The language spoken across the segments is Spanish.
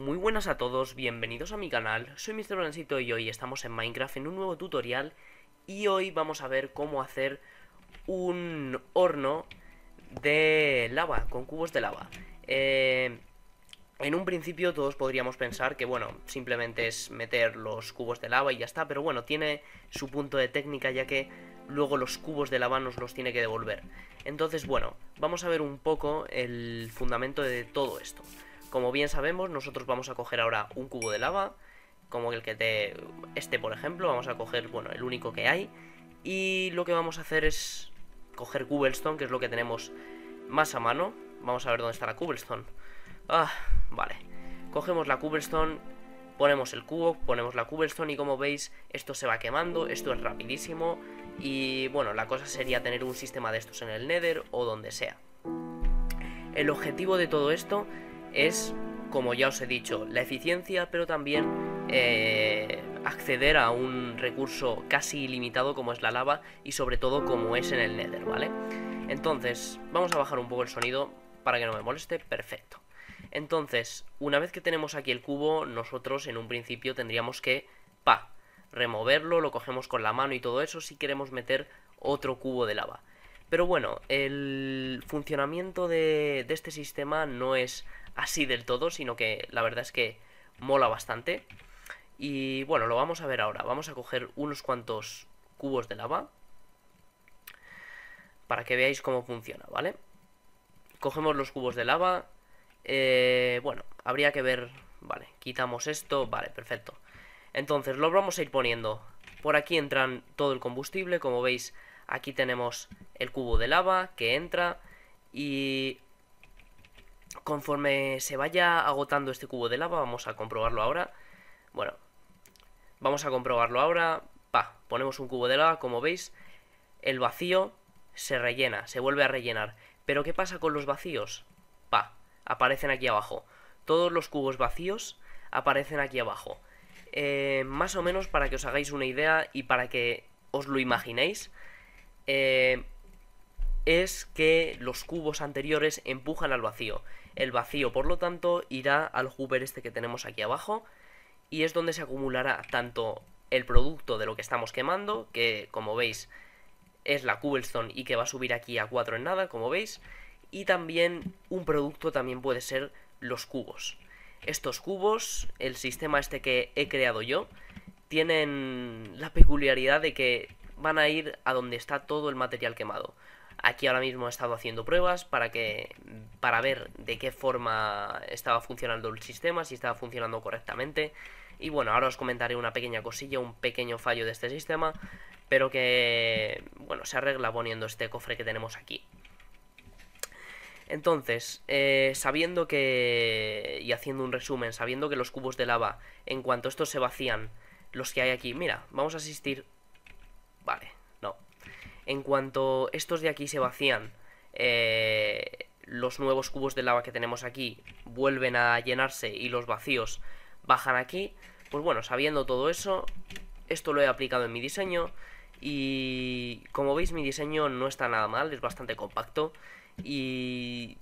Muy buenas a todos, bienvenidos a mi canal, soy Mr. Blancito y hoy estamos en Minecraft en un nuevo tutorial y hoy vamos a ver cómo hacer un horno de lava, con cubos de lava. Eh, en un principio todos podríamos pensar que bueno, simplemente es meter los cubos de lava y ya está, pero bueno, tiene su punto de técnica ya que luego los cubos de lava nos los tiene que devolver. Entonces bueno, vamos a ver un poco el fundamento de todo esto. Como bien sabemos, nosotros vamos a coger ahora un cubo de lava, como el que te... este por ejemplo, vamos a coger, bueno, el único que hay, y lo que vamos a hacer es coger cobblestone, que es lo que tenemos más a mano, vamos a ver dónde está la cobblestone. Ah, vale, cogemos la cobblestone, ponemos el cubo, ponemos la cobblestone y como veis esto se va quemando, esto es rapidísimo y bueno, la cosa sería tener un sistema de estos en el nether o donde sea. El objetivo de todo esto es, como ya os he dicho, la eficiencia, pero también eh, acceder a un recurso casi ilimitado como es la lava y sobre todo como es en el Nether, ¿vale? Entonces, vamos a bajar un poco el sonido para que no me moleste, perfecto. Entonces, una vez que tenemos aquí el cubo, nosotros en un principio tendríamos que, pa, removerlo, lo cogemos con la mano y todo eso si queremos meter otro cubo de lava. Pero bueno, el funcionamiento de, este sistema no es así del todo, sino que la verdad es que mola bastante. Y bueno, lo vamos a ver ahora. Vamos a coger unos cuantos cubos de lava para que veáis cómo funciona, ¿vale? Cogemos los cubos de lava. Eh, bueno, habría que ver... Vale, quitamos esto. Vale, perfecto. Entonces, lo vamos a ir poniendo. Por aquí entran todo el combustible, como veis Aquí tenemos el cubo de lava que entra y conforme se vaya agotando este cubo de lava, vamos a comprobarlo ahora. Bueno, vamos a comprobarlo ahora. Pa, ponemos un cubo de lava, como veis, el vacío se rellena, se vuelve a rellenar. Pero ¿qué pasa con los vacíos? Pa, aparecen aquí abajo. Todos los cubos vacíos aparecen aquí abajo. Eh, más o menos para que os hagáis una idea y para que os lo imaginéis, eh, es que los cubos anteriores empujan al vacío. El vacío, por lo tanto, irá al Hoover este que tenemos aquí abajo y es donde se acumulará tanto el producto de lo que estamos quemando, que como veis es la Cobblestone y que va a subir aquí a 4 en nada, como veis, y también un producto también puede ser los cubos. Estos cubos, el sistema este que he creado yo, tienen la peculiaridad de que van a ir a donde está todo el material quemado. Aquí ahora mismo he estado haciendo pruebas para, que, para ver de qué forma estaba funcionando el sistema, si estaba funcionando correctamente. Y bueno, ahora os comentaré una pequeña cosilla, un pequeño fallo de este sistema, pero que bueno, se arregla poniendo este cofre que tenemos aquí. Entonces, eh, sabiendo que, y haciendo un resumen, sabiendo que los cubos de lava, en cuanto estos se vacían, los que hay aquí, mira, vamos a asistir Vale, no. En cuanto estos de aquí se vacían, eh, los nuevos cubos de lava que tenemos aquí vuelven a llenarse y los vacíos bajan aquí. Pues bueno, sabiendo todo eso, esto lo he aplicado en mi diseño y como veis mi diseño no está nada mal, es bastante compacto y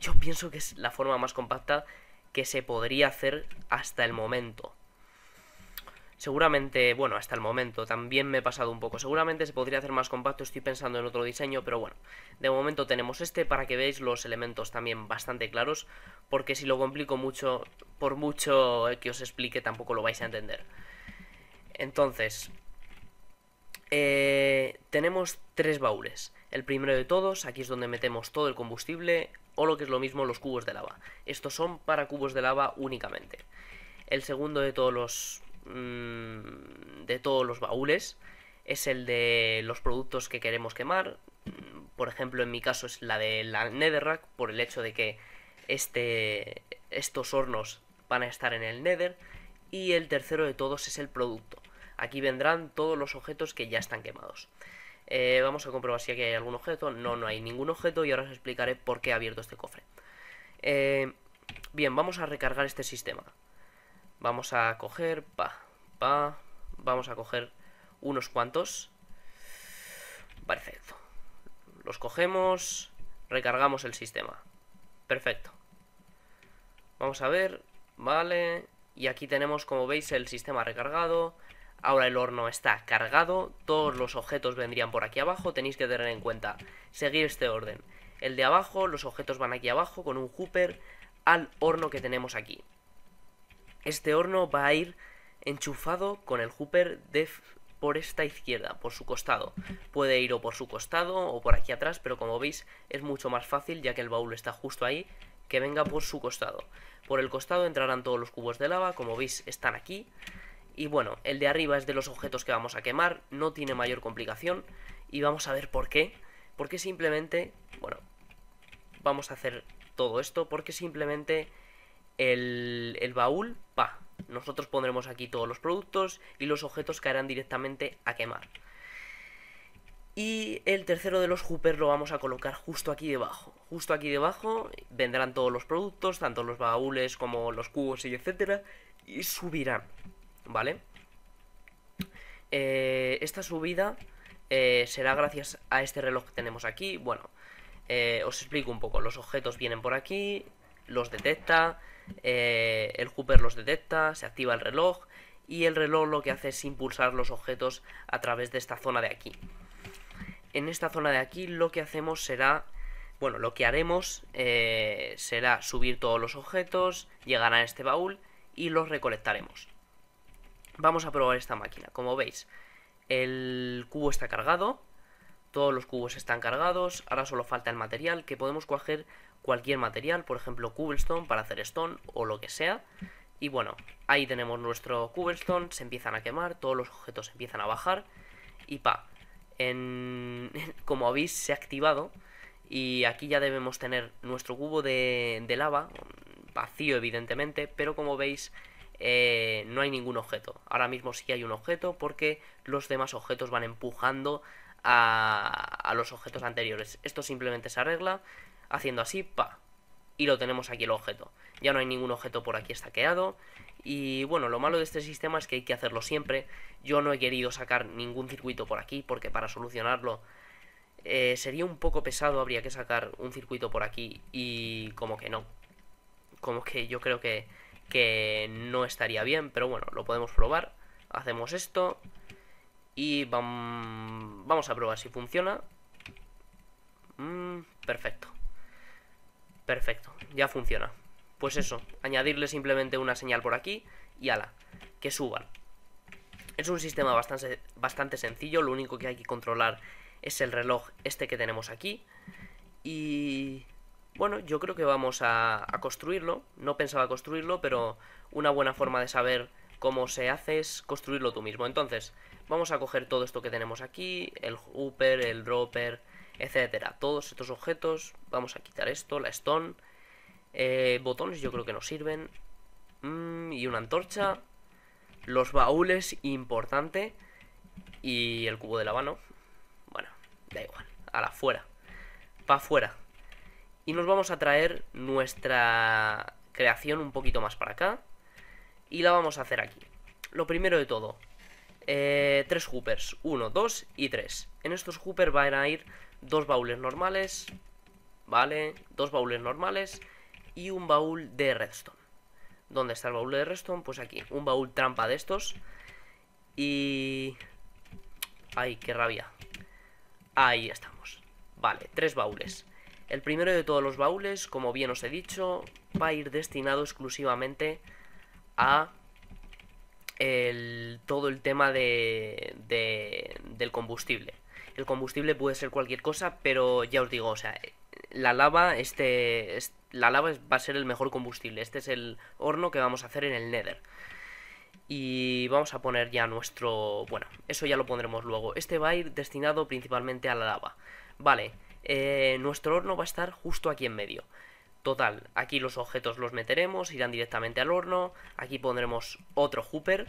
yo pienso que es la forma más compacta que se podría hacer hasta el momento. Seguramente, bueno, hasta el momento también me he pasado un poco. Seguramente se podría hacer más compacto, estoy pensando en otro diseño, pero bueno, de momento tenemos este para que veáis los elementos también bastante claros, porque si lo complico mucho, por mucho que os explique, tampoco lo vais a entender. Entonces, eh, tenemos tres baúles. El primero de todos, aquí es donde metemos todo el combustible, o lo que es lo mismo, los cubos de lava. Estos son para cubos de lava únicamente. El segundo de todos los Mm, de todos los baúles es el de los productos que queremos quemar. Mm, por ejemplo, en mi caso es la de la Netherrack, por el hecho de que este, estos hornos van a estar en el Nether. Y el tercero de todos es el producto. Aquí vendrán todos los objetos que ya están quemados. Eh, vamos a comprobar si aquí hay algún objeto. No, no hay ningún objeto y ahora os explicaré por qué he abierto este cofre. Eh, bien, vamos a recargar este sistema. Vamos a coger, pa, pa, vamos a coger unos cuantos. Perfecto. Los cogemos, recargamos el sistema. Perfecto. Vamos a ver, vale. Y aquí tenemos, como veis, el sistema recargado. Ahora el horno está cargado, todos los objetos vendrían por aquí abajo, tenéis que tener en cuenta, seguir este orden. El de abajo, los objetos van aquí abajo con un hooper al horno que tenemos aquí. Este horno va a ir enchufado con el hooper de por esta izquierda, por su costado. Puede ir o por su costado o por aquí atrás, pero como veis es mucho más fácil ya que el baúl está justo ahí, que venga por su costado. Por el costado entrarán todos los cubos de lava, como veis están aquí. Y bueno, el de arriba es de los objetos que vamos a quemar, no tiene mayor complicación. Y vamos a ver por qué. Porque simplemente, bueno, vamos a hacer todo esto porque simplemente el, baúl, pa. Nosotros pondremos aquí todos los productos y los objetos caerán directamente a quemar. Y el tercero de los hoopers lo vamos a colocar justo aquí debajo. Justo aquí debajo vendrán todos los productos, tanto los baúles como los cubos y etcétera, y subirán, ¿vale? Eh, esta subida eh, será gracias a este reloj que tenemos aquí. Bueno, eh, os explico un poco. Los objetos vienen por aquí, los detecta, eh, el Hooper los detecta, se activa el reloj y el reloj lo que hace es impulsar los objetos a través de esta zona de aquí. En esta zona de aquí lo que hacemos será, bueno, lo que haremos eh, será subir todos los objetos, llegar a este baúl y los recolectaremos. Vamos a probar esta máquina, como veis, el cubo está cargado, todos los cubos están cargados, ahora solo falta el material, que podemos coger cualquier material, por ejemplo cobblestone para hacer stone o lo que sea. Y bueno, ahí tenemos nuestro cobblestone, se empiezan a quemar, todos los objetos empiezan a bajar y pa. En... Como habéis, se ha activado y aquí ya debemos tener nuestro cubo de, lava, vacío evidentemente, pero como veis eh, no hay ningún objeto. Ahora mismo sí hay un objeto porque los demás objetos van empujando a, los objetos anteriores. Esto simplemente se arregla haciendo así, pa, y lo tenemos aquí el objeto. Ya no hay ningún objeto por aquí estaqueado. Y bueno, lo malo de este sistema es que hay que hacerlo siempre. Yo no he querido sacar ningún circuito por aquí porque para solucionarlo eh, sería un poco pesado. Habría que sacar un circuito por aquí y como que no. Como que yo creo que, que no estaría bien, pero bueno, lo podemos probar. Hacemos esto y vamos a probar si funciona. Mm, perfecto. Perfecto, ya funciona. Pues eso, añadirle simplemente una señal por aquí y ala, que suban. Es un sistema bastante, bastante sencillo, lo único que hay que controlar es el reloj este que tenemos aquí. Y bueno, yo creo que vamos a construirlo. No pensaba construirlo, pero una buena forma de saber como se hace es construirlo tú mismo. Entonces, vamos a coger todo esto que tenemos aquí, el hooper, el dropper, etcétera. Todos estos objetos, vamos a quitar esto, la stone, eh, botones yo creo que nos sirven, mm, y una antorcha, los baúles, importante, y el cubo de la mano Bueno, da igual, a la fuera, pa' fuera. Y nos vamos a traer nuestra creación un poquito más para acá y la vamos a hacer aquí. Lo primero de todo, eh, tres hoopers, Uno, dos y tres... En estos hoopers van a ir dos baúles normales, ¿vale? Dos baúles normales y un baúl de redstone. ¿Dónde está el baúl de redstone? Pues aquí, un baúl trampa de estos. Y... ¡Ay, qué rabia! Ahí estamos. Vale, tres baúles. El primero de todos los baúles, como bien os he dicho, va a ir destinado exclusivamente a todo el tema de, del combustible. El combustible puede ser cualquier cosa, pero ya os digo, o sea, la lava, este, la lava va a ser el mejor combustible. Este es el horno que vamos a hacer en el Nether. Y vamos a poner ya nuestro... Bueno, eso ya lo pondremos luego. Este va a ir destinado principalmente a la lava. Vale, eh, nuestro horno va a estar justo aquí en medio. Total, aquí los objetos los meteremos, irán directamente al horno. Aquí pondremos otro hooper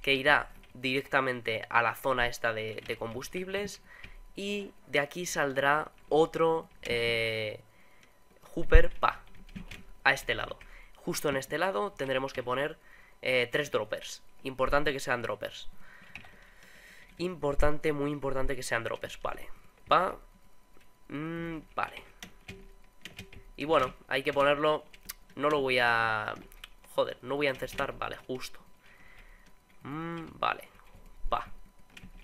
que irá directamente a la zona esta de, combustibles. Y de aquí saldrá otro eh, hooper pa a este lado. Justo en este lado tendremos que poner eh, tres droppers. Importante que sean droppers. Importante, muy importante que sean droppers. Vale. Pa. Mm, vale. Y bueno, hay que ponerlo... No lo voy a... Joder, no voy a encestar. Vale, justo. Mm, vale. Pa.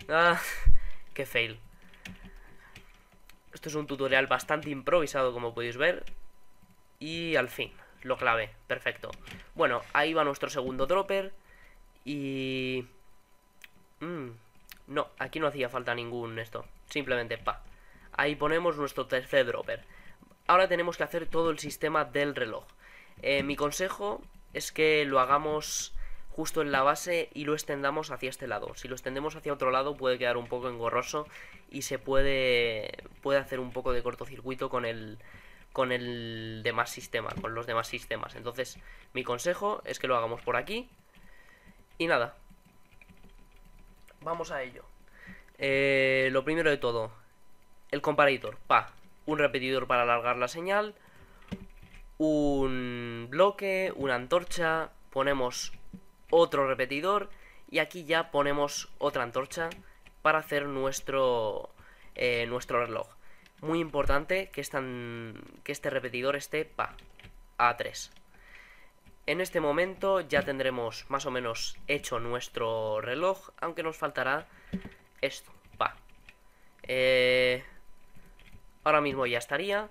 Ah, qué fail. Esto es un tutorial bastante improvisado, como podéis ver. Y al fin, lo clave. Perfecto. Bueno, ahí va nuestro segundo dropper. Y... Mm, no, aquí no hacía falta ningún esto. Simplemente, pa. Ahí ponemos nuestro tercer dropper ahora tenemos que hacer todo el sistema del reloj. Eh, mi consejo es que lo hagamos justo en la base y lo extendamos hacia este lado. Si lo extendemos hacia otro lado puede quedar un poco engorroso y se puede, puede hacer un poco de cortocircuito con el, con el demás sistema, con los demás sistemas. Entonces, mi consejo es que lo hagamos por aquí. Y nada, vamos a ello. Eh, lo primero de todo, el comparator, pa un repetidor para alargar la señal, un bloque, una antorcha, ponemos otro repetidor y aquí ya ponemos otra antorcha para hacer nuestro, eh, nuestro reloj. Muy importante que, que este repetidor esté pa, A3. En este momento ya tendremos más o menos hecho nuestro reloj, aunque nos faltará esto, pa. Eh, Ahora mismo ya estaría.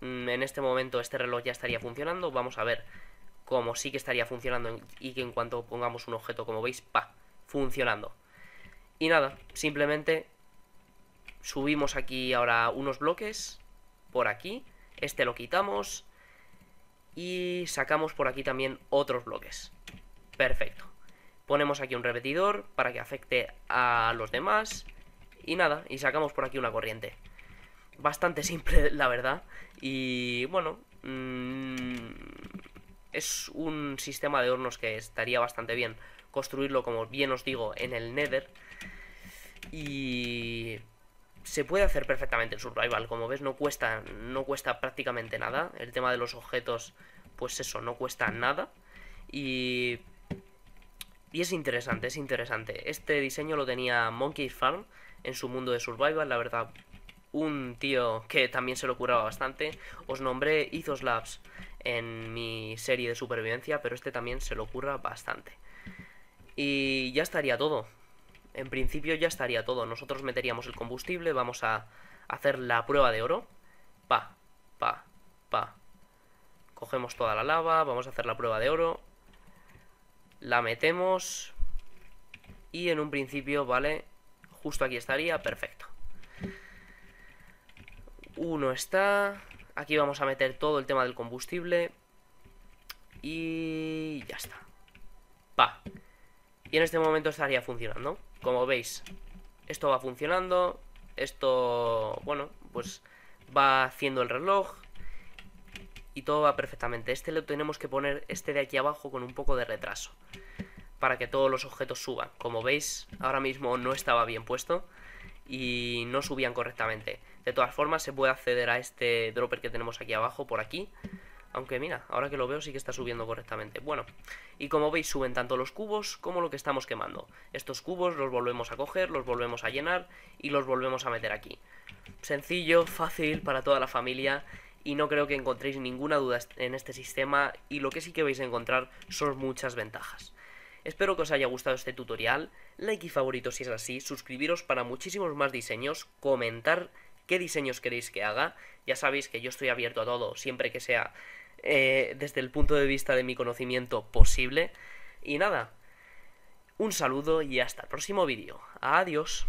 Mm, en este momento este reloj ya estaría funcionando. Vamos a ver cómo sí que estaría funcionando y que en cuanto pongamos un objeto, como veis, pa, funcionando. Y nada, simplemente subimos aquí ahora unos bloques por aquí. Este lo quitamos y sacamos por aquí también otros bloques. Perfecto. Ponemos aquí un repetidor para que afecte a los demás. Y nada, y sacamos por aquí una corriente bastante simple, la verdad. Y bueno, mm, es un sistema de hornos que estaría bastante bien construirlo, como bien os digo, en el Nether. Y se puede hacer perfectamente el survival, como ves, no cuesta, no cuesta prácticamente nada. El tema de los objetos, pues eso, no cuesta nada. Y, y es interesante, es interesante. Este diseño lo tenía Monkey Farm en su mundo de survival, la verdad un tío que también se lo curaba bastante. Os nombré Ethos Labs en mi serie de supervivencia, pero este también se lo curra bastante. Y ya estaría todo. En principio ya estaría todo. Nosotros meteríamos el combustible, vamos a hacer la prueba de oro. Pa, pa, pa. Cogemos toda la lava, vamos a hacer la prueba de oro. La metemos. Y en un principio, vale, justo aquí estaría, perfecto. Uno está. Aquí vamos a meter todo el tema del combustible. Y ya está. Pa. Y en este momento estaría funcionando. Como veis, esto va funcionando. Esto, bueno, pues va haciendo el reloj. Y todo va perfectamente. Este lo tenemos que poner, este de aquí abajo, con un poco de retraso. Para que todos los objetos suban. Como veis, ahora mismo no estaba bien puesto y no subían correctamente. De todas formas, se puede acceder a este dropper que tenemos aquí abajo, por aquí. Aunque mira, ahora que lo veo sí que está subiendo correctamente. Bueno, y como veis suben tanto los cubos como lo que estamos quemando. Estos cubos los volvemos a coger, los volvemos a llenar y los volvemos a meter aquí. Sencillo, fácil para toda la familia y no creo que encontréis ninguna duda en este sistema y lo que sí que vais a encontrar son muchas ventajas. Espero que os haya gustado este tutorial, like y favorito si es así, suscribiros para muchísimos más diseños, comentar qué diseños queréis que haga, ya sabéis que yo estoy abierto a todo, siempre que sea eh, desde el punto de vista de mi conocimiento posible. Y nada, un saludo y hasta el próximo vídeo. Adiós.